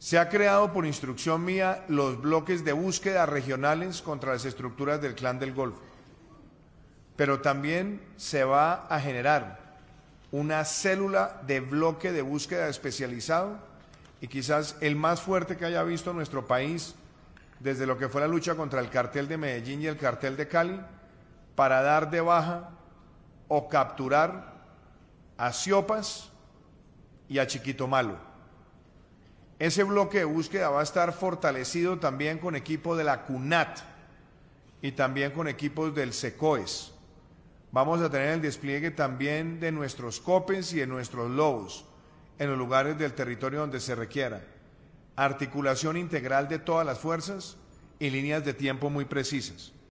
Se ha creado por instrucción mía los bloques de búsqueda regionales contra las estructuras del Clan del Golfo, pero también se va a generar una célula de bloque de búsqueda especializado y quizás el más fuerte que haya visto nuestro país desde lo que fue la lucha contra el cartel de Medellín y el cartel de Cali para dar de baja o capturar a Ciopas y a Chiquito Malo. Ese bloque de búsqueda va a estar fortalecido también con equipo de la CUNAT y también con equipos del SECOES. Vamos a tener el despliegue también de nuestros COPENS y de nuestros LOBOS en los lugares del territorio donde se requiera. Articulación integral de todas las fuerzas y líneas de tiempo muy precisas.